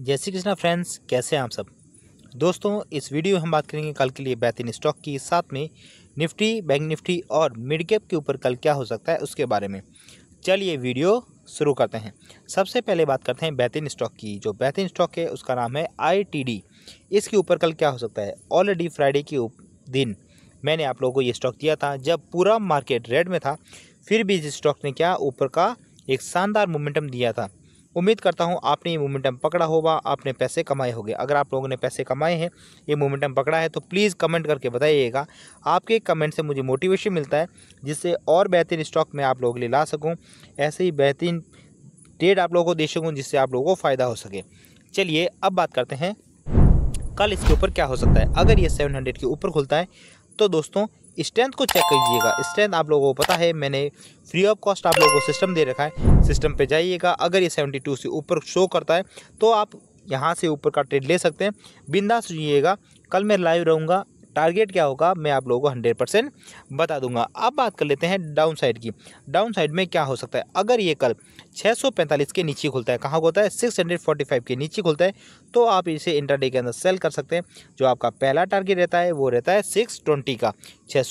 जय श्री कृष्णा फ्रेंड्स कैसे हैं आप सब दोस्तों इस वीडियो में हम बात करेंगे कल के लिए बेहतरीन स्टॉक की साथ में निफ्टी बैंक निफ्टी और मिड कैप के ऊपर कल क्या हो सकता है उसके बारे में चलिए वीडियो शुरू करते हैं सबसे पहले बात करते हैं बेहतरीन स्टॉक की जो बेहतरीन स्टॉक है उसका नाम है आई इसके ऊपर कल क्या हो सकता है ऑलरेडी फ्राइडे के दिन मैंने आप लोगों को ये स्टॉक दिया था जब पूरा मार्केट रेड में था फिर भी इस स्टॉक ने क्या ऊपर का एक शानदार मोमेंटम दिया था उम्मीद करता हूँ आपने ये मोमेंटम पकड़ा होगा आपने पैसे कमाए होंगे अगर आप लोगों ने पैसे कमाए हैं ये मोमेंटम पकड़ा है तो प्लीज़ कमेंट करके बताइएगा आपके कमेंट से मुझे मोटिवेशन मिलता है जिससे और बेहतरीन स्टॉक मैं आप लोगों के लिए ला सकूँ ऐसे ही बेहतरीन ट्रेड आप लोगों को दे सकूँ जिससे आप लोगों को फ़ायदा हो सके चलिए अब बात करते हैं कल इसके ऊपर क्या हो सकता है अगर ये 700 के ऊपर खुलता है तो दोस्तों स्ट्रेंथ को चेक कीजिएगा स्ट्रेंथ आप लोगों को पता है मैंने फ्री ऑफ कॉस्ट आप लोगों को सिस्टम दे रखा है सिस्टम पे जाइएगा अगर ये 72 से ऊपर शो करता है तो आप यहाँ से ऊपर का ट्रेड ले सकते हैं बिंदास रहिएगा कल मैं लाइव रहूँगा टारगेट क्या होगा मैं आप लोगों को हंड्रेड परसेंट बता दूंगा अब बात कर लेते हैं डाउन साइड की डाउन साइड में क्या हो सकता है अगर ये कल 645 के नीचे खुलता है कहाँ होता है 645 के नीचे खुलता है तो आप इसे इंटरडे के अंदर सेल कर सकते हैं जो आपका पहला टारगेट रहता है वो रहता है सिक्स का छः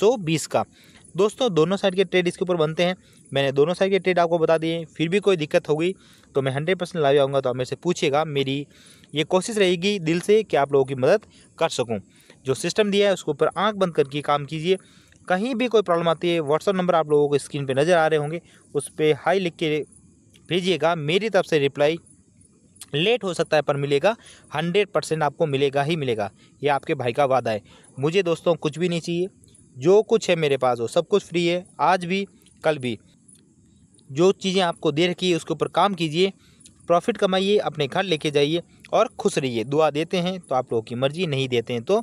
का दोस्तों दोनों साइड के ट्रेड इसके ऊपर बनते हैं मैंने दोनों साइड के ट्रेड आपको बता दिए फिर भी कोई दिक्कत होगी तो मैं हंड्रेड परसेंट लाइव आऊँगा तो आप मेरे से पूछिएगा मेरी ये कोशिश रहेगी दिल से कि आप लोगों की मदद कर सकूँ जो सिस्टम दिया है उसके ऊपर आँख बंद करके काम कीजिए कहीं भी कोई प्रॉब्लम आती है व्हाट्सअप नंबर आप लोगों को स्क्रीन पर नज़र आ रहे होंगे उस पर हाई लिख के भेजिएगा मेरी तरफ से रिप्लाई लेट हो सकता है पर मिलेगा हंड्रेड परसेंट आपको मिलेगा ही मिलेगा ये आपके भाई का वादा है मुझे दोस्तों कुछ भी नहीं चाहिए जो कुछ है मेरे पास वो सब कुछ फ्री है आज भी कल भी जो चीज़ें आपको दे रखी है उसके ऊपर काम कीजिए प्रॉफिट कमाइए अपने घर लेके जाइए और खुश रहिए दुआ देते हैं तो आप लोगों की मर्जी नहीं देते हैं तो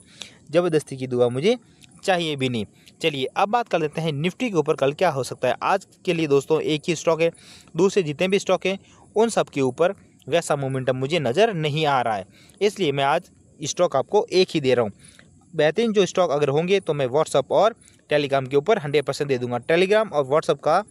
ज़बरदस्ती की दुआ मुझे चाहिए भी नहीं चलिए अब बात कर लेते हैं निफ्टी के ऊपर कल क्या हो सकता है आज के लिए दोस्तों एक ही स्टॉक है दूसरे जितने भी स्टॉक हैं उन सब के ऊपर वैसा मोमेंटम मुझे नज़र नहीं आ रहा है इसलिए मैं आज स्टॉक आपको एक ही दे रहा हूँ बेहतरीन जो स्टॉक अगर होंगे तो मैं व्हाट्सअप और टेलीग्राम के ऊपर हंड्रेड परसेंट दे दूँगा टेलीग्राम और व्हाट्सअप का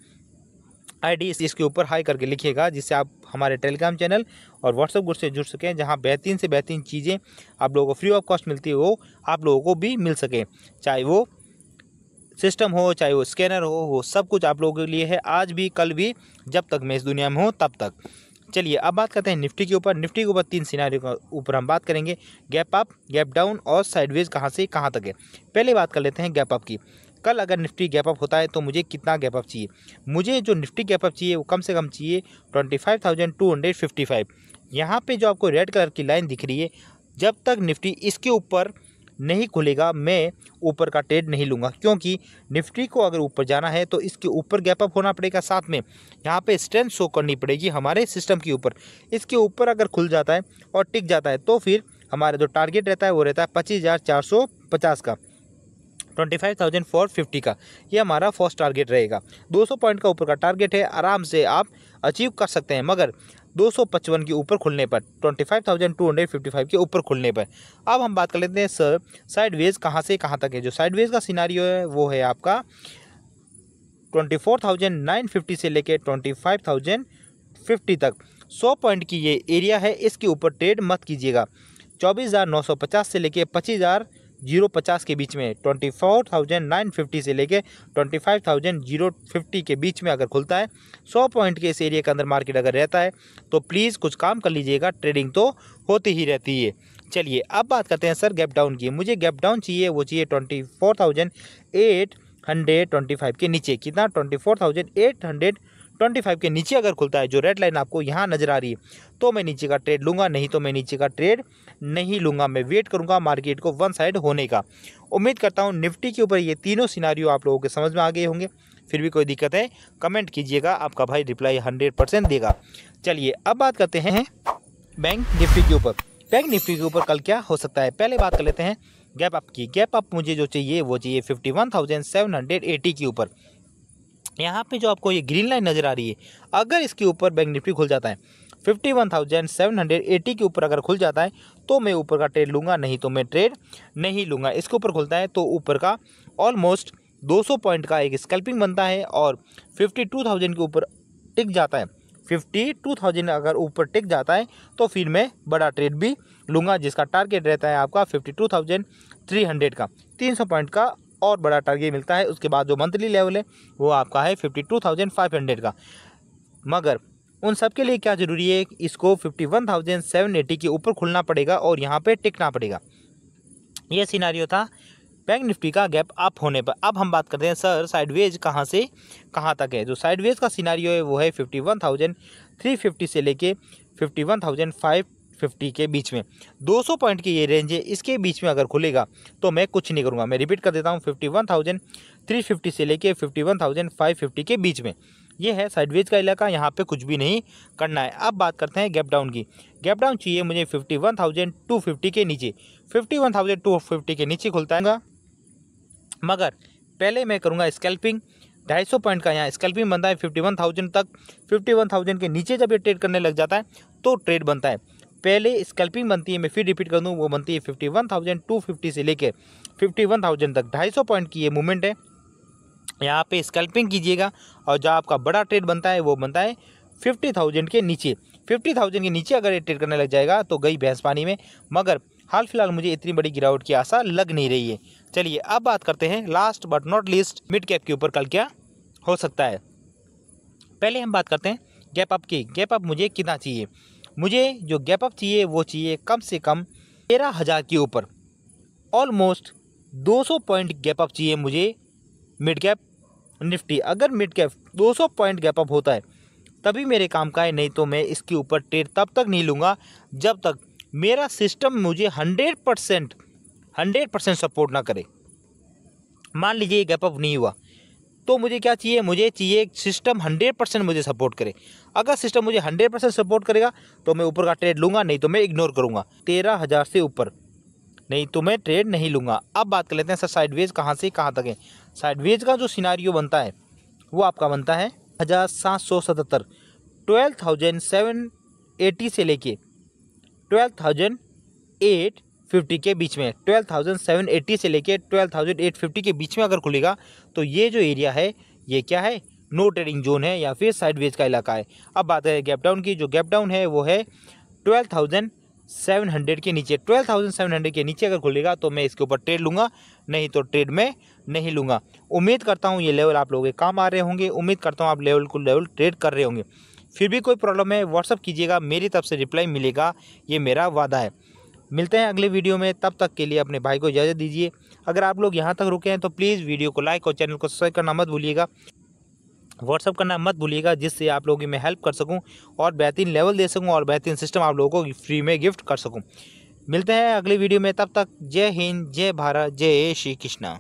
आईडी इसके ऊपर हाई करके लिखिएगा जिससे आप हमारे टेलीग्राम चैनल और व्हाट्सअप ग्रुप से जुड़ सकें जहाँ बेहतरीन से बेहतरीन चीज़ें आप लोगों को फ्री ऑफ कॉस्ट मिलती हो आप लोगों को भी मिल सके चाहे वो सिस्टम हो चाहे वो स्कैनर हो वो सब कुछ आप लोगों के लिए है आज भी कल भी जब तक मैं इस दुनिया में हूँ तब तक चलिए अब बात करते हैं निफ्टी के ऊपर निफ्टी के ऊपर तीन सिनारियों के ऊपर हम बात करेंगे गैप अप गैप डाउन और साइडवेज कहाँ से कहाँ तक है पहले बात कर लेते हैं गैप अप की कल अगर निफ्टी गैप अप होता है तो मुझे कितना गैप अप चाहिए मुझे जो निफ्टी गैप अप चाहिए वो कम से कम चाहिए twenty five thousand two hundred fifty five यहाँ पर जो आपको रेड कलर की लाइन दिख रही है जब तक निफ्टी इसके ऊपर नहीं खुलेगा मैं ऊपर का ट्रेड नहीं लूँगा क्योंकि निफ्टी को अगर ऊपर जाना है तो इसके ऊपर गैप अप होना पड़ेगा साथ में यहाँ पे स्ट्रेंथ शो करनी पड़ेगी हमारे सिस्टम के ऊपर इसके ऊपर अगर खुल जाता है और टिक जाता है तो फिर हमारा जो टारगेट रहता है वो रहता है पच्चीस हज़ार चार सौ पचास का twenty five thousand four fifty का ये हमारा फर्स्ट टारगेट रहेगा दो सौ पॉइंट का ऊपर का टारगेट है आराम से आप अचीव कर सकते हैं मगर दो सौ पचपन के ऊपर खुलने पर twenty five thousand two hundred fifty five के ऊपर खुलने पर अब हम बात कर लेते हैं सर साइडवेज कहाँ से कहाँ तक है जो साइडवेज का सीनारी है वो है आपका twenty four thousand nine fifty से लेकर ट्वेंटी फाइव थाउजेंड फिफ्टी तक सौ पॉइंट की ये एरिया है इसके ऊपर ट्रेड मत कीजिएगा चौबीस हज़ार नौ सौ पचास से लेकर पच्चीस हज़ार जीरो पचास के बीच में twenty four thousand nine fifty से लेके twenty five thousand zero fifty के बीच में अगर खुलता है सौ पॉइंट के इस एरिया के अंदर मार्केट अगर रहता है तो प्लीज़ कुछ काम कर लीजिएगा ट्रेडिंग तो होती ही रहती है चलिए अब बात करते हैं सर गैप डाउन की मुझे गैप डाउन चाहिए वो चाहिए twenty four thousand eight hundred twenty five के नीचे कितना twenty four thousand eight hundred twenty five के नीचे अगर खुलता है जो रेड लाइन आपको यहाँ नज़र आ रही है तो मैं नीचे का ट्रेड लूँगा नहीं तो मैं नीचे का ट्रेड नहीं लूँगा मैं वेट करूँगा मार्केट को वन साइड होने का उम्मीद करता हूँ निफ्टी के ऊपर ये तीनों सिनारियो आप लोगों के समझ में आ गए होंगे फिर भी कोई दिक्कत है कमेंट कीजिएगा आपका भाई रिप्लाई हंड्रेड परसेंट देगा चलिए अब बात करते हैं बैंक निफ्टी के ऊपर बैंक निफ्टी के ऊपर कल क्या हो सकता है पहले बात कर लेते हैं गैप अप की गैप अप मुझे जो चाहिए वो चाहिए fifty one thousand seven hundred eighty के ऊपर यहाँ पे जो आपको ये ग्रीन लाइन नज़र आ रही है अगर इसके ऊपर बैंक निफ्टी खुल जाता है fifty one thousand seven hundred eighty के ऊपर अगर खुल जाता है तो मैं ऊपर का ट्रेड लूँगा नहीं तो मैं ट्रेड नहीं लूँगा इसके ऊपर खुलता है तो ऊपर का ऑलमोस्ट दो सौ पॉइंट का एक स्कैल्पिंग बनता है और फिफ्टी टू थाउजेंड के ऊपर टिक जाता है फिफ्टी टू थाउजेंड अगर ऊपर टिक जाता है तो फिर मैं बड़ा ट्रेड भी लूँगा जिसका टारगेट रहता है आपका fifty two thousand three hundred का तीन सौ पॉइंट का और बड़ा टारगेट मिलता है उसके बाद जो मंथली लेवल है वो आपका है fifty two thousand five hundred का मगर उन सब के लिए क्या ज़रूरी है इसको fifty one thousand seven eighty के ऊपर खुलना पड़ेगा और यहाँ पे टिकना पड़ेगा ये सीनारियो था बैंक निफ्टी का गैप अप होने पर अब हम बात करते हैं सर साइडवेज कहाँ से कहाँ तक है जो साइडवेज का सीनारियो है वो है fifty one thousand three fifty से लेके fifty one thousand five fifty के बीच में दो सौ पॉइंट की ये रेंज है इसके बीच में अगर खुलेगा तो मैं कुछ नहीं करूँगा मैं रिपीट कर देता हूँ fifty one thousand three fifty से लेके fifty one thousand five fifty के बीच में ये है साइडवेज का इलाका यहाँ पे कुछ भी नहीं करना है अब बात करते हैं गैप डाउन की गैप डाउन चाहिए मुझे fifty one thousand two fifty के नीचे fifty one thousand two fifty के नीचे खुलता है मगर पहले मैं करूँगा स्कैल्पिंग ढाई सौ पॉइंट का यहाँ स्कैल्पिंग बनता है फिफ्टी वन थाउजेंड तक फिफ्टी वन थाउजेंड के नीचे जब ये ट्रेड करने लग जाता है तो ट्रेड बनता है पहले स्कल्पिंग बनती है मैं फिर रिपीट कर दूँ वो बनती है fifty one thousand two fifty से लेकर फिफ्टी वन थाउजेंड तक ढाई सौ पॉइंट की ये मूवमेंट है यहाँ पे स्कल्पिंग कीजिएगा और जो आपका बड़ा ट्रेड बनता है वो बनता है फिफ्टी थाउजेंड के नीचे फिफ्टी थाउजेंड के नीचे अगर ये ट्रेड करने लग जाएगा तो गई भैंस पानी में मगर हाल फिलहाल मुझे इतनी बड़ी गिरावट की आशा लग नहीं रही है चलिए अब बात करते हैं last but not least mid cap के ऊपर कल क्या हो सकता है पहले हम बात करते हैं गैप अप की गैप अप मुझे कितना चाहिए मुझे जो गैप अप चाहिए वो चाहिए कम से कम तेरह हज़ार के ऊपर ऑलमोस्ट दो सौ पॉइंट गैप अप चाहिए मुझे मिड कैप निफ्टी अगर mid cap 200 point gap up होता है तभी मेरे काम का है नहीं तो मैं इसके ऊपर ट्रेड तब तक नहीं लूँगा जब तक मेरा सिस्टम मुझे hundred percent hundred percent support ना करे मान लीजिए गैप अप नहीं हुआ तो मुझे क्या चाहिए मुझे चाहिए एक सिस्टम हंड्रेड परसेंट मुझे सपोर्ट करे अगर सिस्टम मुझे हंड्रेड परसेंट सपोर्ट करेगा तो मैं ऊपर का ट्रेड लूँगा नहीं तो मैं इग्नोर करूँगा तेरह हज़ार से ऊपर नहीं तो मैं ट्रेड नहीं लूँगा अब बात कर लेते हैं सर साइडवेज कहाँ से कहाँ तक है साइडवेज का जो सीनारियो बनता है वो आपका बनता है हज़ार सात सौ सतहत्तर ट्वेल्व थाउजेंड सेवन एटी से लेके ट्वेल्व थाउजेंड एट फिफ्टी के बीच में ट्वेल्व थाउजेंड सेवन एट्टी से लेके ट्वेल्व थाउजेंड एट फिफ्टी के बीच में अगर खुलेगा तो ये जो एरिया है ये क्या है नो ट्रेडिंग जोन है या फिर साइडवेज का इलाका है अब बात करें गैप डाउन की जो गैप डाउन है वो है ट्वेल्व थाउजेंड सेवन हंड्रेड के नीचे ट्वेल्व थाउजेंड सेवन हंड्रेड के नीचे अगर खुलेगा तो मैं इसके ऊपर ट्रेड लूँगा नहीं तो ट्रेड में नहीं लूँगा उम्मीद करता हूँ ये लेवल आप लोगों के काम आ रहे होंगे उम्मीद करता हूँ आप लेवल को लेवल ट्रेड कर रहे होंगे फिर भी कोई प्रॉब्लम है व्हाट्सअप कीजिएगा मेरी तरफ से रिप्लाई मिलेगा ये मेरा वादा है मिलते हैं अगले वीडियो में तब तक के लिए अपने भाई को इजाज़त दीजिए अगर आप लोग यहाँ तक रुके हैं तो प्लीज़ वीडियो को लाइक और चैनल को सब्सक्राइब करना मत भूलिएगा व्हाट्सअप करना मत भूलिएगा जिससे आप लोगों की मैं हेल्प कर सकूँ और बेहतरीन लेवल दे सकूँ और बेहतरीन सिस्टम आप लोगों को फ्री में गिफ्ट कर सकूँ मिलते हैं अगले वीडियो में तब तक जय हिंद जय भारत जय श्री कृष्णा